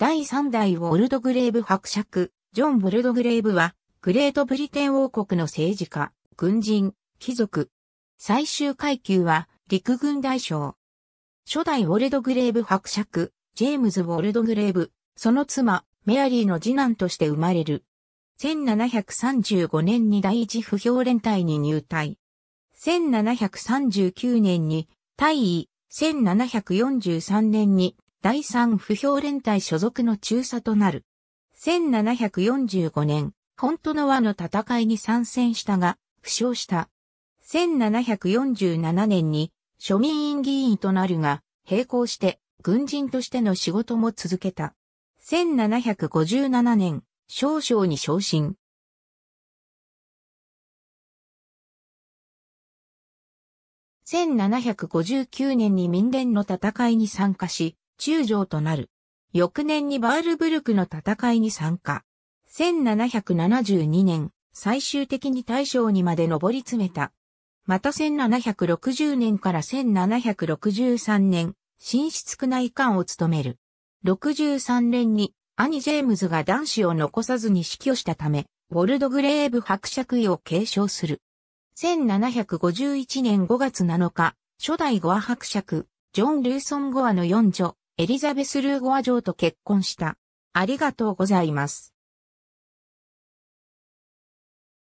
第3代ウォルドグレーブ伯爵、ジョン・ウォルドグレーブは、グレートブリテン王国の政治家、軍人、貴族。最終階級は、陸軍大将。初代ウォルドグレーブ伯爵、ジェームズ・ウォルドグレーブ、その妻、メアリーの次男として生まれる。1735年に第一不評連隊に入隊。1739年に、大尉、1743年に第三不評連隊所属の中佐となる。1745年、本当の和の戦いに参戦したが、負傷した。1747年に庶民院議員となるが、並行して軍人としての仕事も続けた。1757年、少将に昇進。1759年に民連の戦いに参加し、中将となる。翌年にバールブルクの戦いに参加。1772年、最終的に大将にまで上り詰めた。また1760年から1763年、新室区内官を務める。63年に兄ジェームズが男子を残さずに死去したため、ウォルドグレーブ伯爵位を継承する。1751年5月7日、初代ゴア伯爵、ジョン・ルーソン・ゴアの四女、エリザベス・ルーゴア城と結婚した。ありがとうございます。